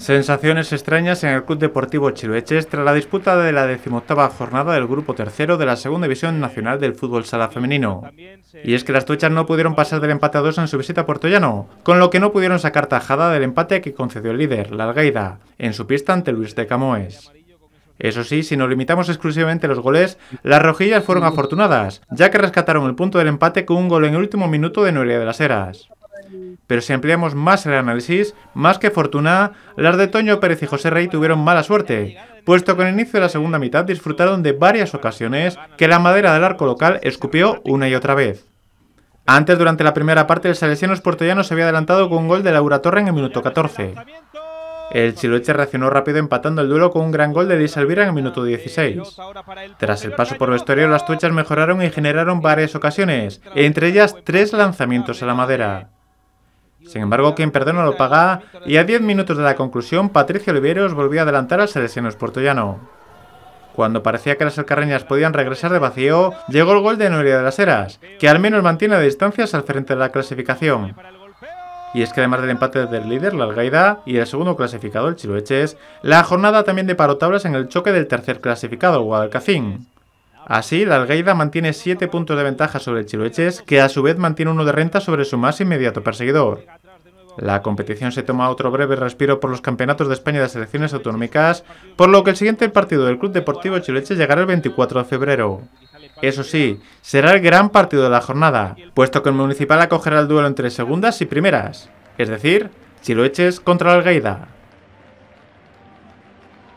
Sensaciones extrañas en el Club Deportivo Chiloeches tras la disputa de la decimoctava jornada del grupo tercero de la Segunda División Nacional del Fútbol Sala Femenino. Y es que las tuchas no pudieron pasar del empate a dos en su visita a Llano, con lo que no pudieron sacar tajada del empate que concedió el líder, la Algaida, en su pista ante Luis de Camoes. Eso sí, si nos limitamos exclusivamente a los goles, las rojillas fueron afortunadas, ya que rescataron el punto del empate con un gol en el último minuto de Noelia de las Heras. Pero si ampliamos más el análisis, más que fortuna, las de Toño Pérez y José Rey tuvieron mala suerte, puesto que en el inicio de la segunda mitad disfrutaron de varias ocasiones que la madera del arco local escupió una y otra vez. Antes, durante la primera parte, el salesiano esportellano se había adelantado con un gol de Laura Torre en el minuto 14. El Chiloeche reaccionó rápido empatando el duelo con un gran gol de Luis Alvira en el minuto 16. Tras el paso por vestuario, las tuchas mejoraron y generaron varias ocasiones, entre ellas tres lanzamientos a la madera. Sin embargo, quien perdona lo paga y a 10 minutos de la conclusión, Patricio Oliveros volvió a adelantar al Seleccionos puertollano. Cuando parecía que las alcarreñas podían regresar de vacío, llegó el gol de Noria de las Heras, que al menos mantiene a distancias al frente de la clasificación. Y es que además del empate del líder, la Algaida, y el segundo clasificado, el Chiloeches, la jornada también deparó tablas en el choque del tercer clasificado, Guadalcacín. Así, la Algaida mantiene 7 puntos de ventaja sobre el Chiloeches, que a su vez mantiene uno de renta sobre su más inmediato perseguidor. La competición se toma otro breve respiro por los campeonatos de España de selecciones autonómicas, por lo que el siguiente partido del Club Deportivo Chileche llegará el 24 de febrero. Eso sí, será el gran partido de la jornada, puesto que el Municipal acogerá el duelo entre segundas y primeras, es decir, Chiloeches contra Algaida.